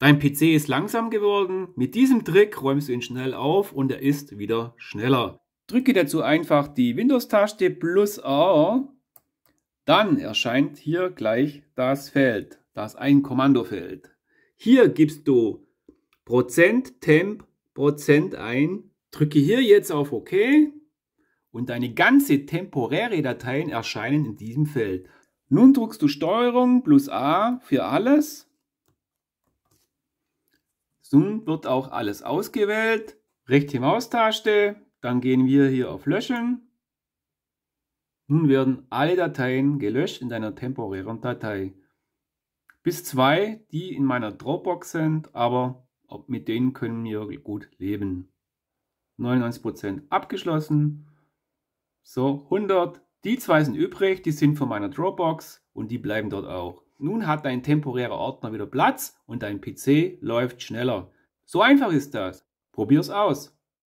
Dein PC ist langsam geworden, mit diesem Trick räumst du ihn schnell auf und er ist wieder schneller. Drücke dazu einfach die Windows-Taste plus R, dann erscheint hier gleich das Feld, das ein Kommandofeld. Hier gibst du Prozent Temp Prozent ein, drücke hier jetzt auf OK und deine ganze temporäre Dateien erscheinen in diesem Feld. Nun druckst du Steuerung plus A für alles nun wird auch alles ausgewählt. Rechte Maustaste, dann gehen wir hier auf Löschen. Nun werden alle Dateien gelöscht in deiner temporären Datei. Bis zwei, die in meiner Dropbox sind, aber mit denen können wir gut leben. 99% abgeschlossen. So, 100. Die zwei sind übrig, die sind von meiner Dropbox und die bleiben dort auch. Nun hat dein temporärer Ordner wieder Platz und dein PC läuft schneller. So einfach ist das. Probier's aus.